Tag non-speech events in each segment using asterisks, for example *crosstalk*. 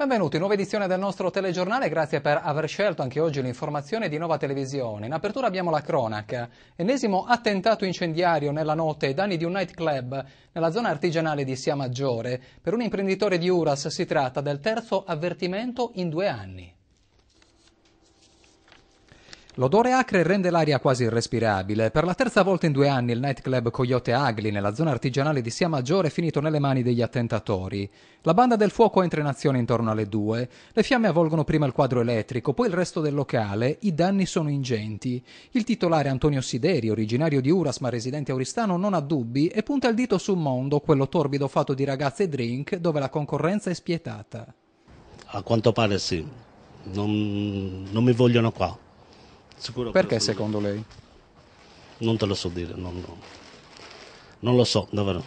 Benvenuti, nuova edizione del nostro telegiornale, grazie per aver scelto anche oggi l'informazione di Nova Televisione. In apertura abbiamo la cronaca. Ennesimo attentato incendiario nella notte ai danni di un nightclub nella zona artigianale di Sia Maggiore. Per un imprenditore di Uras si tratta del terzo avvertimento in due anni. L'odore acre rende l'aria quasi irrespirabile. Per la terza volta in due anni il nightclub Coyote Agli nella zona artigianale di Sia Maggiore è finito nelle mani degli attentatori. La banda del fuoco entra in azione intorno alle due. Le fiamme avvolgono prima il quadro elettrico, poi il resto del locale. I danni sono ingenti. Il titolare Antonio Sideri, originario di Uras ma residente auristano, non ha dubbi e punta il dito su un mondo, quello torbido fatto di ragazze e drink, dove la concorrenza è spietata. A quanto pare sì. non, non mi vogliono qua Sicuro Perché secondo lei? Non te lo so dire, non, non, non lo so, davvero.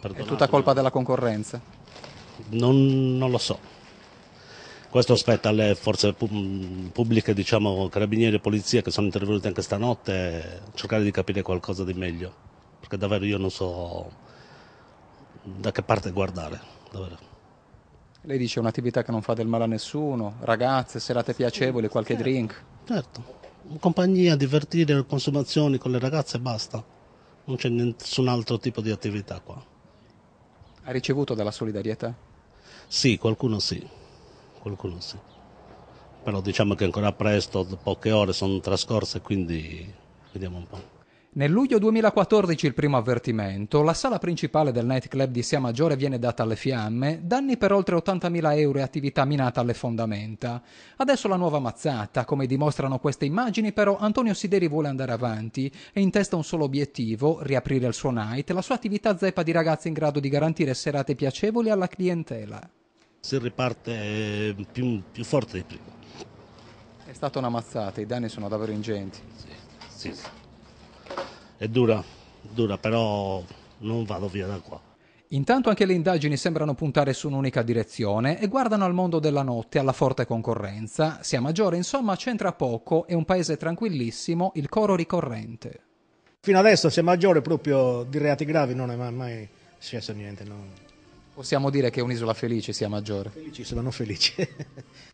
Perdonate, è tutta colpa ma... della concorrenza? Non, non, lo so. Questo aspetta alle forze pubbliche, diciamo carabinieri e polizia che sono intervenuti anche stanotte, eh, cercare di capire qualcosa di meglio, perché davvero io non so da che parte guardare. Davvero. Lei dice un'attività che non fa del male a nessuno, ragazze, serate piacevoli, qualche certo. drink. Certo compagnia, divertire, consumazioni con le ragazze e basta. Non c'è nessun altro tipo di attività qua. Ha ricevuto della solidarietà? Sì, qualcuno sì. Qualcuno sì. Però diciamo che ancora presto, poche ore sono trascorse, quindi vediamo un po'. Nel luglio 2014 il primo avvertimento, la sala principale del nightclub di Sia Maggiore viene data alle fiamme, danni per oltre 80.000 euro e attività minata alle fondamenta. Adesso la nuova mazzata, come dimostrano queste immagini, però Antonio Sideri vuole andare avanti e in testa un solo obiettivo, riaprire il suo night, la sua attività zeppa di ragazzi in grado di garantire serate piacevoli alla clientela. Si riparte eh, più, più forte di prima. È stata una mazzata, i danni sono davvero ingenti. Sì, sì è dura, dura, però non vado via da qua. Intanto anche le indagini sembrano puntare su un'unica direzione e guardano al mondo della notte, alla forte concorrenza. Sia maggiore, insomma, c'entra poco, è un paese tranquillissimo, il coro ricorrente. Fino adesso sia maggiore proprio di reati gravi non è mai, mai successo niente. No. Possiamo dire che un'isola felice sia maggiore. Felici, sono felice. *laughs*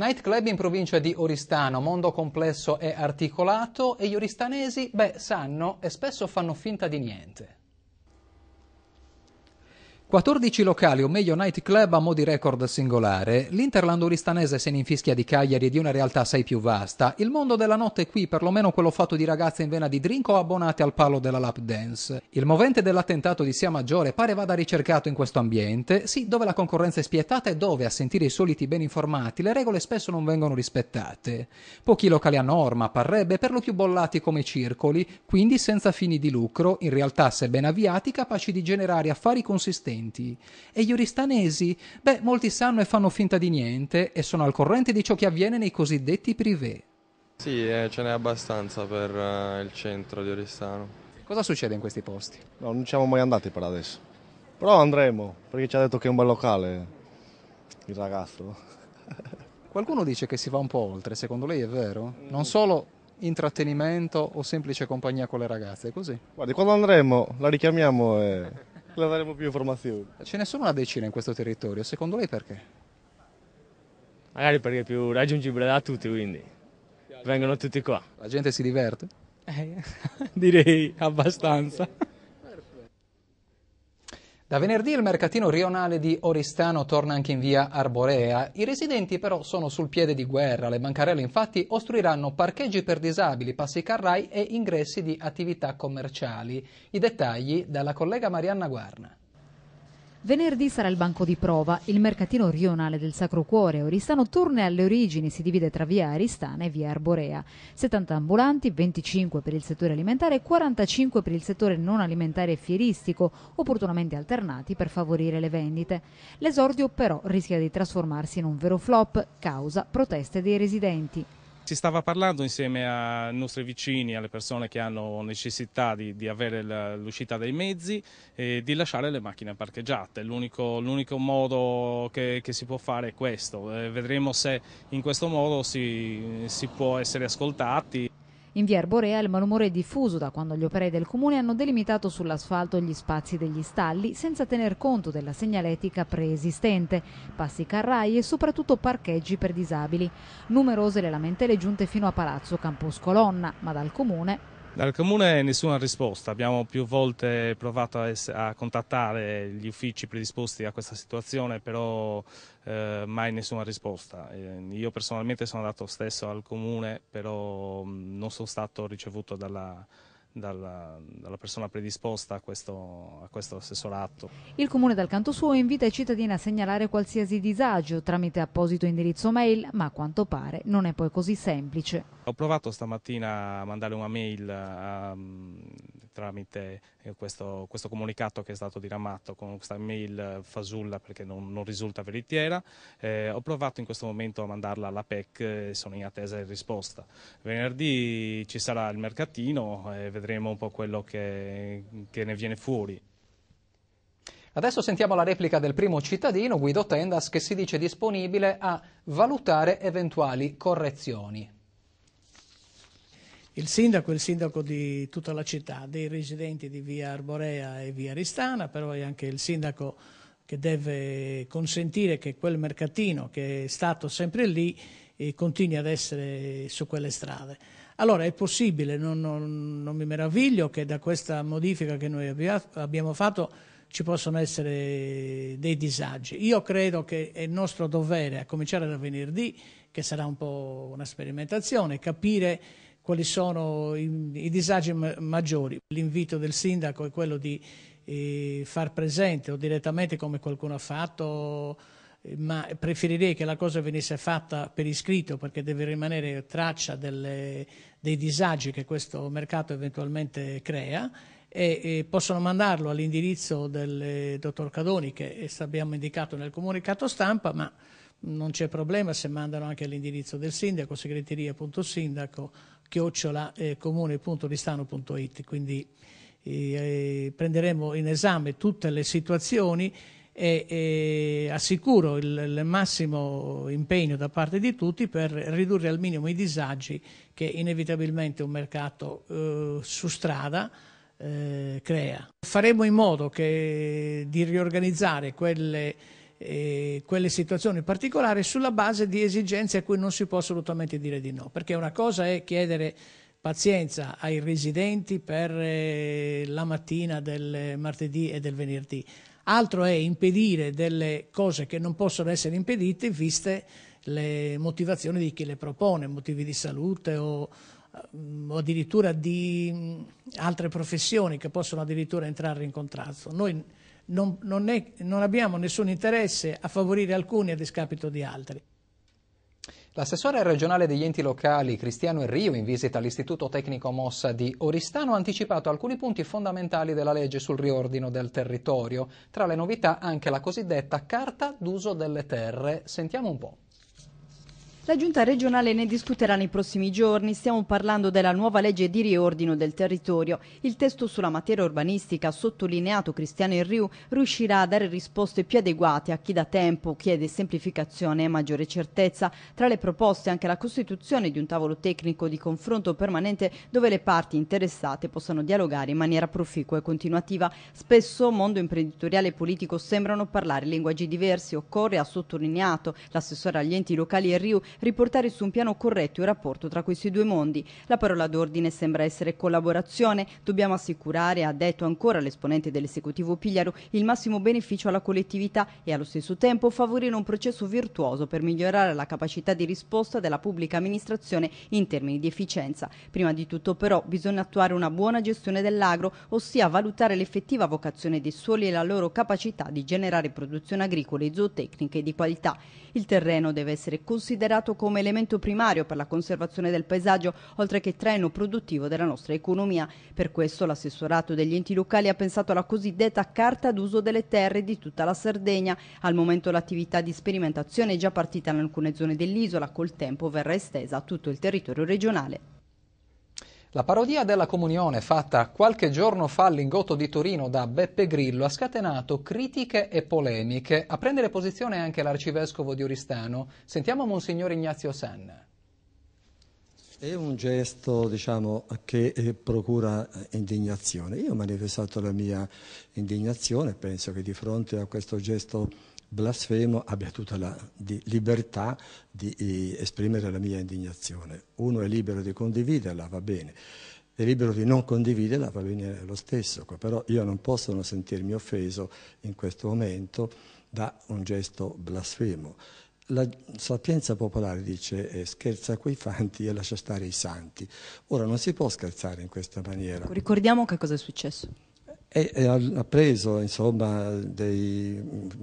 Nightclub in provincia di Oristano, mondo complesso e articolato e gli oristanesi, beh, sanno e spesso fanno finta di niente. 14 locali, o meglio nightclub a mo' di record singolare, l'Interland uristanese se ne infischia di Cagliari e di una realtà assai più vasta. Il mondo della notte è qui, perlomeno quello fatto di ragazze in vena di drink o abbonate al palo della lap dance. Il movente dell'attentato di Sia Maggiore pare vada ricercato in questo ambiente, sì, dove la concorrenza è spietata e dove, a sentire i soliti ben informati, le regole spesso non vengono rispettate. Pochi locali a norma, parrebbe, per lo più bollati come circoli, quindi senza fini di lucro, in realtà, se ben avviati, capaci di generare affari consistenti presenti. E gli oristanesi? Beh, molti sanno e fanno finta di niente e sono al corrente di ciò che avviene nei cosiddetti privé. Sì, eh, ce n'è abbastanza per eh, il centro di Oristano. Cosa succede in questi posti? No, non ci siamo mai andati per adesso. Però andremo, perché ci ha detto che è un bel locale il ragazzo. *laughs* Qualcuno dice che si va un po' oltre, secondo lei è vero? Non solo intrattenimento o semplice compagnia con le ragazze, è così? Guardi, quando andremo la richiamiamo e non avremo più informazioni. Ce ne sono una decina in questo territorio, secondo lei perché? Magari perché è più raggiungibile da tutti, quindi vengono tutti qua. La gente si diverte? Eh, *laughs* direi abbastanza. Da venerdì il mercatino rionale di Oristano torna anche in via Arborea. I residenti però sono sul piede di guerra. Le bancarelle infatti ostruiranno parcheggi per disabili, passi carrai e ingressi di attività commerciali. I dettagli dalla collega Marianna Guarna. Venerdì sarà il banco di prova, il mercatino rionale del Sacro Cuore Oristano torna alle origini, si divide tra via Aristana e via Arborea. 70 ambulanti, 25 per il settore alimentare e 45 per il settore non alimentare e fieristico, opportunamente alternati per favorire le vendite. L'esordio però rischia di trasformarsi in un vero flop, causa proteste dei residenti. Si stava parlando insieme ai nostri vicini, alle persone che hanno necessità di, di avere l'uscita dei mezzi e di lasciare le macchine parcheggiate. L'unico modo che, che, si può fare è questo. Eh, vedremo se in questo modo si, si può essere ascoltati in via Arborea il malumore è diffuso da quando gli operai del comune hanno delimitato sull'asfalto gli spazi degli stalli senza tener conto della segnaletica preesistente, passi carrai e soprattutto parcheggi per disabili. Numerose le lamentele giunte fino a Palazzo Campus Colonna, ma dal comune dal comune nessuna risposta, abbiamo più volte provato a, a contattare gli uffici predisposti a questa situazione, però eh, mai nessuna risposta. Eh, io personalmente sono andato stesso al comune, però mh, non sono stato ricevuto dalla, dalla, dalla, persona predisposta a questo, a questo assessorato. Il Comune dal canto suo invita i cittadini a segnalare qualsiasi disagio tramite apposito indirizzo mail, ma a quanto pare non è poi così semplice. Ho provato stamattina a mandare una mail a, ehm, tramite eh, questo, questo, comunicato che è stato diramato con questa mail fasulla perché non, non risulta veritiera. Eh, ho provato in questo momento a mandarla alla PEC e eh, sono in attesa di risposta. Venerdì ci sarà il mercatino e eh, vedremo vedremo un po' quello che, che ne viene fuori. Adesso sentiamo la replica del primo cittadino, Guido Tendas, che si dice disponibile a valutare eventuali correzioni. Il sindaco è il sindaco di tutta la città, dei residenti di via Arborea e via Ristana, però è anche il sindaco che deve consentire che quel mercatino che è stato sempre lì eh, continui ad essere su quelle strade. Allora è possibile, non, non, non mi meraviglio che da questa modifica che noi abbiamo fatto ci possono essere dei disagi. Io credo che è nostro dovere, a cominciare da venerdì, che sarà un po' una sperimentazione, capire quali sono i, i disagi maggiori. L'invito del sindaco è quello di eh, far presente o direttamente come qualcuno ha fatto, eh, ma preferirei che la cosa venisse fatta per iscritto perché deve rimanere traccia delle dei disagi che questo mercato eventualmente crea e, e possono mandarlo all'indirizzo del eh, dottor Cadoni che eh, abbiamo indicato nel comunicato stampa, ma non c'è problema se mandano anche all'indirizzo del sindaco, segreteria.sindaco, chiocciola, eh, comune.ristano.it Quindi eh, prenderemo in esame tutte le situazioni e, e assicuro il, il, massimo impegno da parte di tutti per ridurre al minimo i disagi che inevitabilmente un mercato eh, su strada eh, crea. Faremo in modo che, di riorganizzare quelle, eh, quelle situazioni particolari sulla base di esigenze a cui non si può assolutamente dire di no, perché una cosa è chiedere pazienza ai residenti per eh, la mattina del martedì e del venerdì altro è impedire delle cose che non possono essere impedite viste le motivazioni di chi le propone, motivi di salute o, eh, o addirittura di mm, altre professioni che possono addirittura entrare in contrasto. Noi non, non, è, non abbiamo nessun interesse a favorire alcuni a discapito di altri. L'assessore regionale degli enti locali Cristiano Enrio, in visita all'Istituto Tecnico Mossa di Oristano, ha anticipato alcuni punti fondamentali della legge sul riordino del territorio. Tra le novità anche la cosiddetta carta d'uso delle terre. Sentiamo un po'. La giunta regionale ne discuterà nei prossimi giorni. Stiamo parlando della nuova legge di riordino del territorio. Il testo sulla materia urbanistica, sottolineato Cristiano Enriu, riuscirà a dare risposte più adeguate a chi da tempo chiede semplificazione e maggiore certezza. Tra le proposte anche la costituzione di un tavolo tecnico di confronto permanente dove le parti interessate possano dialogare in maniera proficua e continuativa. Spesso mondo imprenditoriale e politico sembrano parlare linguaggi diversi. Occorre, ha sottolineato l'assessore agli enti locali Enriu, riportare su un piano corretto il rapporto tra questi due mondi. La parola d'ordine sembra essere collaborazione, dobbiamo assicurare, ha detto ancora l'esponente dell'esecutivo Pigliaro, il massimo beneficio alla collettività e allo stesso tempo favorire un processo virtuoso per migliorare la capacità di risposta della pubblica amministrazione in termini di efficienza. Prima di tutto però bisogna attuare una buona gestione dell'agro, ossia valutare l'effettiva vocazione dei suoli e la loro capacità di generare produzioni agricole e zootecniche di qualità. Il terreno deve essere considerato considerato come elemento primario per la conservazione del paesaggio, oltre che treno produttivo della nostra economia. Per questo l'assessorato degli enti locali ha pensato alla cosiddetta carta d'uso delle terre di tutta la Sardegna. Al momento l'attività di sperimentazione è già partita in alcune zone dell'isola, col tempo verrà estesa a tutto il territorio regionale. La parodia della comunione fatta qualche giorno fa all'ingotto di Torino da Beppe Grillo ha scatenato critiche e polemiche. A prendere posizione anche l'arcivescovo di Oristano. Sentiamo Monsignor Ignazio Sanna. È un gesto diciamo, che eh, procura eh, indignazione. Io ho manifestato la mia indignazione, penso che di fronte a questo gesto blasfemo abbia tutta la di libertà di eh, esprimere la mia indignazione. Uno è libero di condividerla, va bene, è libero di non condividerla, va bene lo stesso, però io non posso non sentirmi offeso in questo momento da un gesto blasfemo. La sapienza popolare dice eh, scherza coi fanti e lascia stare i santi. Ora non si può scherzare in questa maniera. Ecco, ricordiamo che cosa è successo e, e ha preso insomma, dei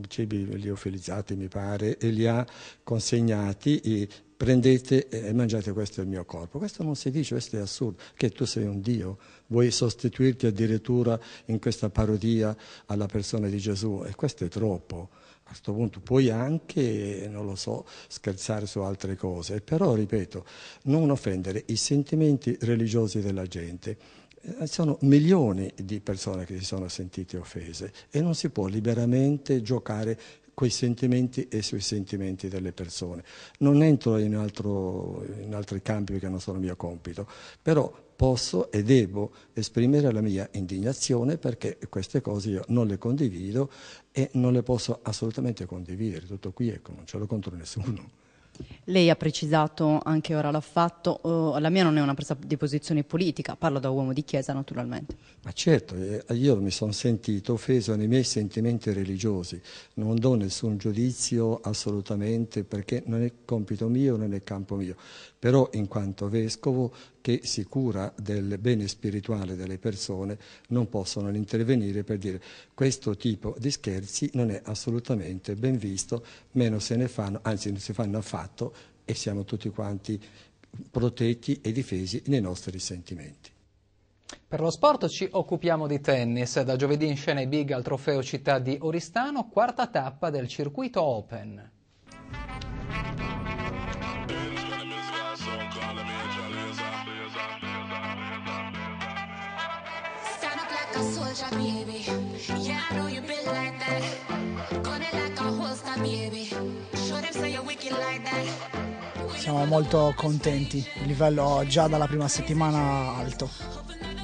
cibi liofilizzati mi pare e li ha consegnati e, prendete e mangiate questo è il mio corpo. Questo non si dice, questo è assurdo, che tu sei un Dio, vuoi sostituirti addirittura in questa parodia alla persona di Gesù e questo è troppo. A questo punto puoi anche, non lo so, scherzare su altre cose, però ripeto, non offendere i sentimenti religiosi della gente. Eh, sono milioni di persone che si sono sentite offese e non si può liberamente giocare quei sentimenti e sui sentimenti delle persone. Non entro in, altro, in altri campi perché non sono il mio compito, però posso e devo esprimere la mia indignazione perché queste cose io non le condivido e non le posso assolutamente condividere. Tutto qui, ecco, non ce l'ho contro nessuno. Lei ha precisato, anche ora l'ha fatto, oh, la mia non è una presa di posizione politica, parlo da uomo di chiesa naturalmente. Ma certo, eh, io mi sono sentito offeso nei miei sentimenti religiosi, non do nessun giudizio assolutamente perché non è compito mio, non è campo mio, però in quanto vescovo che si cura del bene spirituale delle persone non possono intervenire per dire questo tipo di scherzi non è assolutamente ben visto, meno se ne fanno, anzi non si fanno affatto e siamo tutti quanti protetti e difesi nei nostri risentimenti. Per lo sport ci occupiamo di tennis, da giovedì in scena i big al trofeo città di Oristano, quarta tappa del circuito Open. Like siamo molto contenti, il livello già dalla prima settimana alto.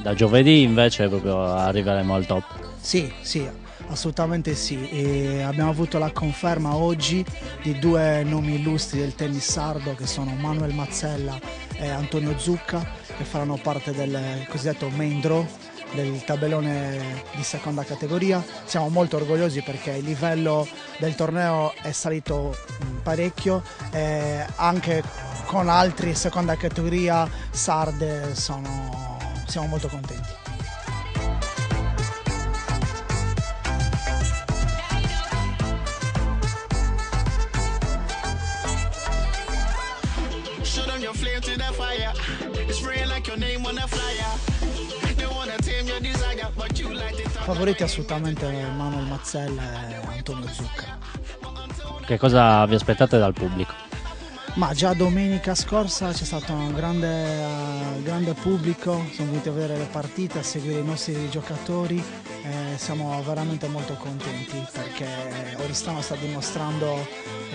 Da giovedì invece proprio arriveremo al top. Sì, sì, assolutamente sì. E abbiamo avuto la conferma oggi di due nomi illustri del tennis sardo che sono Manuel Mazzella e Antonio Zucca che faranno parte del cosiddetto main draw del tabellone di seconda categoria. Siamo molto orgogliosi perché il livello del torneo è salito mm, parecchio e anche con altri seconda categoria sarde sono, siamo molto contenti. Shoot on your flame to the fire. It's like your name on a flyer. Favoriti assolutamente Manuel Mazzella e Antonio Zucca. Che cosa vi aspettate dal pubblico? Ma già domenica scorsa c'è stato un grande, uh, grande, pubblico, sono venuti a vedere le partite, a seguire i nostri giocatori e siamo veramente molto contenti perché Oristano sta dimostrando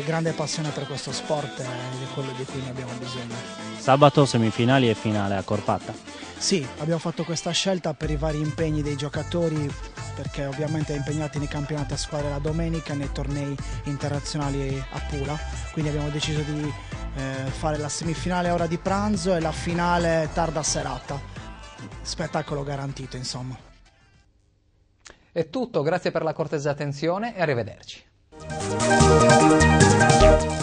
grande passione per questo sport eh, ed è quello di cui ne abbiamo bisogno. Sabato semifinali e finale a Corpatta. Sì, abbiamo fatto questa scelta per i vari impegni dei giocatori perché ovviamente è impegnato nei campionati a squadra la domenica nei tornei internazionali a Pula, quindi abbiamo deciso di eh, fare la semifinale a ora di pranzo e la finale tarda serata. Spettacolo garantito, insomma. È tutto, grazie per la cortese attenzione e arrivederci.